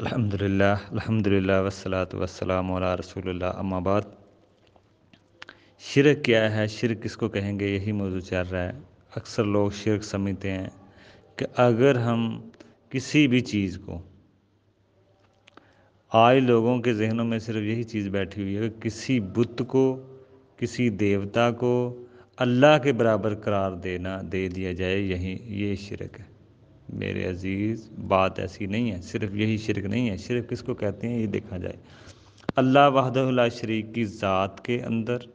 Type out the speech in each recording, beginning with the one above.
अल्हम्दुलिल्लाह अलहमदिल्ला वसलात वसलाम रसूलुल्लाह अम्माबाद शिरक क्या है शिरक किसको कहेंगे यही मौजू चल रहा है अक्सर लोग शिरक समझते हैं कि अगर हम किसी भी चीज़ को आज लोगों के जहनों में सिर्फ यही चीज़ बैठी हुई है कि किसी बुत को किसी देवता को अल्लाह के बराबर करार देना दे दिया जाए यही ये शिरक है मेरे अजीज़ बात ऐसी नहीं है सिर्फ यही शिरक नहीं है शिरक किसको कहते हैं ये देखा जाए अल्लाह वहदल्ला शरीक की ज़ात के अंदर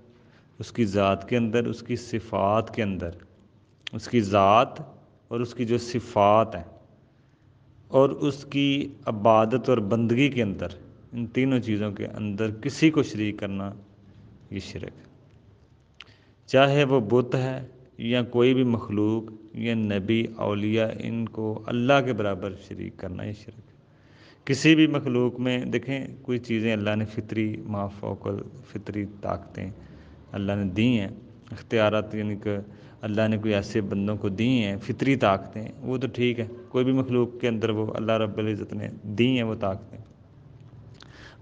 उसकी ज़ात के अंदर उसकी सिफ़ात के अंदर उसकी ज़ात और उसकी जो सिफ़ात हैं और उसकी इबादत और बंदगी के अंदर इन तीनों चीज़ों के अंदर किसी को शरीक करना ये शिरक चाहे वो बुत है या कोई भी मखलूक या नबी अलिया इनको अल्लाह के बराबर शरीक करना ये शर्क किसी भी मखलूक में देखें कोई चीज़ें अल्लाह ने फितरी माफोकल फितरी ताकतें अल्लाह ने दी हैं इख्तियारत यानी कि अल्लाह ने कोई ऐसे बंदों को दी हैं फितरी ताकतें वो तो ठीक है कोई भी मखलूक के अंदर वो अल्लाह रब्ज़त ने दी हैं वो ताकतें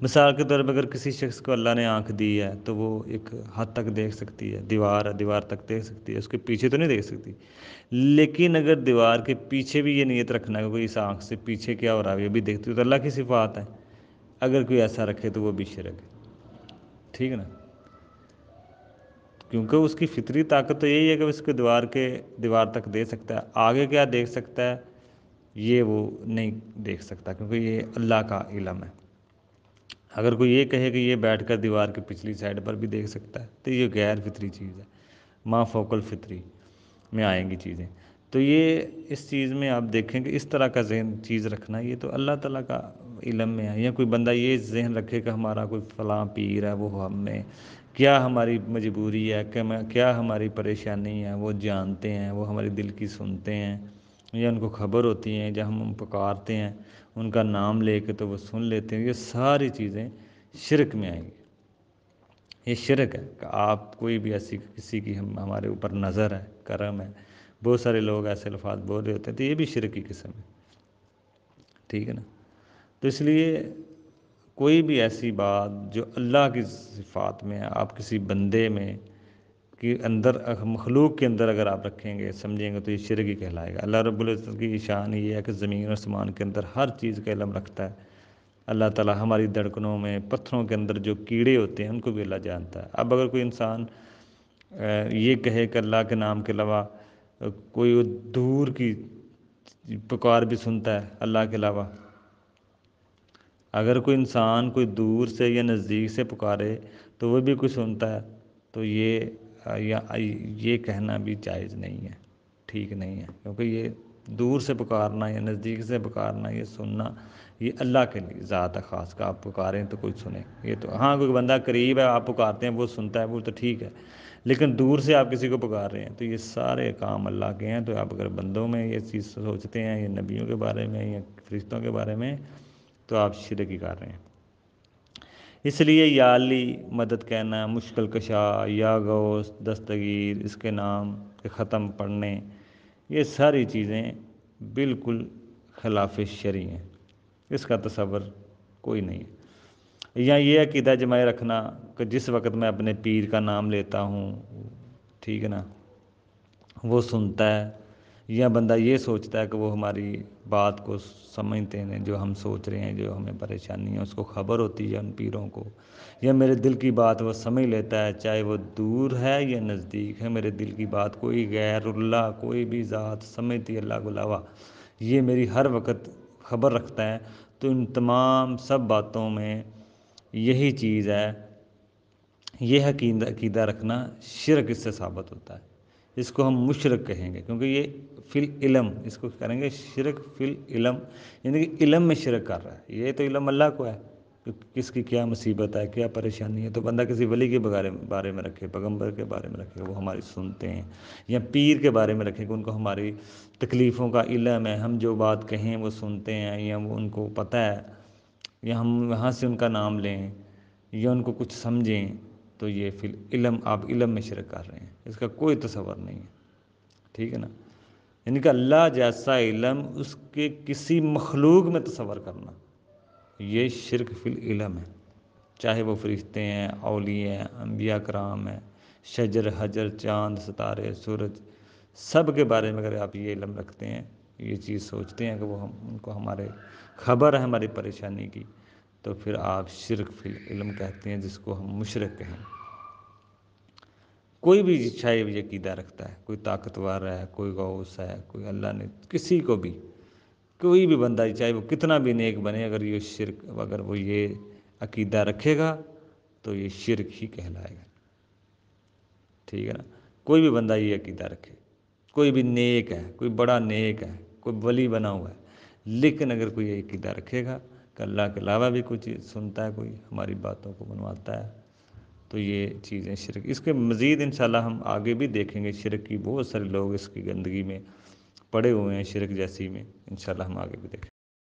मिसाल के तौर पर अगर किसी शख्स को अल्लाह ने आँख दी है तो वो एक हद तक देख सकती है दीवार दीवार तक देख सकती है उसके पीछे तो नहीं देख सकती लेकिन अगर दीवार के पीछे भी ये नीयत रखना है कि इस आँख से पीछे क्या हो रहा है ये भी देखती हो तो अल्लाह की सिफात है अगर कोई ऐसा रखे तो वो भी रखे है ठीक है ना क्योंकि उसकी फितरी ताकत तो यही है कि उसको दीवार के दीवार तक देख सकता है आगे क्या देख सकता है ये वो नहीं देख सकता क्योंकि ये अल्लाह का इलम है अगर कोई ये कहे कि ये बैठकर दीवार के पिछली साइड पर भी देख सकता है तो ये गैर फितरी चीज़ है माँ फोकल फितरी में आएंगी चीज़ें तो ये इस चीज़ में आप देखें कि इस तरह का जहन चीज़ रखना ये तो अल्लाह तला का इलम में है या कोई बंदा ये जहन रखे कि हमारा कोई फलां पीर है वो हमें क्या हमारी मजबूरी है मैं क्या हमारी परेशानी है वो जानते हैं वो हमारे दिल की सुनते हैं या उनको खबर होती है या हम पुकारते हैं उनका नाम ले कर तो वो सुन लेते हैं ये सारी चीज़ें शिरक में आएंगी ये शिरक है कि आप कोई भी ऐसी किसी की हम हमारे ऊपर नज़र है करम है बहुत सारे लोग ऐसे अल्फाज बोल रहे होते हैं तो ये भी शिरक की किस्म है ठीक है ना तो इसलिए कोई भी ऐसी बात जो अल्लाह की सिफात में आप किसी बंदे में के अंदर मखलूक के अंदर अगर आप रखेंगे समझेंगे तो ये ही कहलाएगा अल्लाह रब्ज़त की ईशान ये है कि ज़मीन और समान के अंदर हर चीज़ का इलम रखता है अल्लाह ताला हमारी धड़कनों में पत्थरों के अंदर जो कीड़े होते हैं उनको भी अल्लाह जानता है अब अगर कोई इंसान ये कहे कि अल्लाह के नाम के अलावा कोई दूर की पुकार भी सुनता है अल्लाह के अलावा अगर कोई इंसान कोई दूर से या नज़दीक से पुकारे तो वह भी कुछ सुनता है तो ये या ये कहना भी जायज़ नहीं है ठीक नहीं है क्योंकि ये दूर से पुकारना या नज़दीक से पुकारना ये सुनना ये अल्लाह के लिए ज़्यादा ख़ास का आप पुकारें तो कोई सुने ये तो हाँ कोई बंदा करीब है आप पुकारते हैं वो सुनता है वो तो ठीक है लेकिन दूर से आप किसी को पुकार रहे हैं तो ये सारे काम अल्लाह के हैं तो आप अगर बंदों में ये चीज़ सोचते हैं या नबियों के बारे में या फरिश्तों के बारे में तो आप शिरक ही कर रहे हैं इसलिए अली मदद कहना मुश्किल कशा या गौस दस्तगीर इसके नाम के ख़त्म पढ़ने ये सारी चीज़ें बिल्कुल खिलाफ शरी हैं इसका तस्वर कोई नहीं है या ये अकीदा जमाए रखना कि जिस वक्त मैं अपने पीर का नाम लेता हूँ ठीक है ना वो सुनता है या बंदा ये सोचता है कि वो हमारी बात को समझते हैं जो हम सोच रहे हैं जो हमें परेशानी है उसको खबर होती है उन पीरों को या मेरे दिल की बात वो समझ लेता है चाहे वो दूर है या नज़दीक है मेरे दिल की बात कोई गैरुल्ला कोई भी ज़ात समझती अल्लाह गुलावा ये मेरी हर वक्त खबर रखता है तो इन तमाम सब बातों में यही चीज़ है यह अकीदा रखना शिरक इससे साबित होता है इसको हम मुशरक कहेंगे क्योंकि ये फिल इलम इसको करेंगे शिरक फिल इलम यानी कि इलम में शिरक कर रहा है ये तो इलम अल्लाह को है कि किसकी क्या मुसीबत है क्या परेशानी है तो बंदा किसी वली के बारे बारे में रखे पैगम्बर के बारे में रखे वो हमारी सुनते हैं या पीर के बारे में रखे कि उनको हमारी तकलीफ़ों का इलम है हम जो बात कहें वो सुनते हैं या वो उनको पता है या हम वहाँ से उनका नाम लें या उनको कुछ समझें तो ये फिल इलम आप इलम में शिरक कर रहे हैं इसका कोई तस्वर नहीं है ठीक है ना यानी कि अल्लाह जैसा इलम उसके किसी मखलूक में तस्वर करना ये शिरक फिल इलम है चाहे वो फरिश्ते हैं अवली हैं अम्बिया कराम हैं शजर हजर चांद सितारे सूरज सब के बारे में अगर आप ये इलम रखते हैं ये चीज़ सोचते हैं कि वो हम उनको हमारे खबर है हमारी परेशानी की तो फिर आप शिरक फिल इलम कहते हैं जिसको हम मुशरक कहें कोई भी ये यकीदा रखता है कोई ताकतवर है कोई गौस है कोई अल्लाह ने किसी को भी कोई भी बंदा चाहे वो कितना भी नेक बने अगर ये शिरक अगर वो ये अकीदा रखेगा तो ये शिरक ही कहलाएगा ठीक है ना कोई भी बंदा ये अकीदा रखे कोई भी नेक है कोई बड़ा नेक है कोई बली बना हुआ है लेकिन अगर कोई ये अकीदा रखेगा कि तो अल्लाह के अलावा भी कुछ सुनता है कोई हमारी बातों को मनवाता है तो ये चीज़ें शिरक इसके मज़ीद इन हम आगे भी देखेंगे शिरक की बहुत सारे लोग इसकी गंदगी में पड़े हुए हैं शिरक जैसी में इन हम आगे भी देखेंगे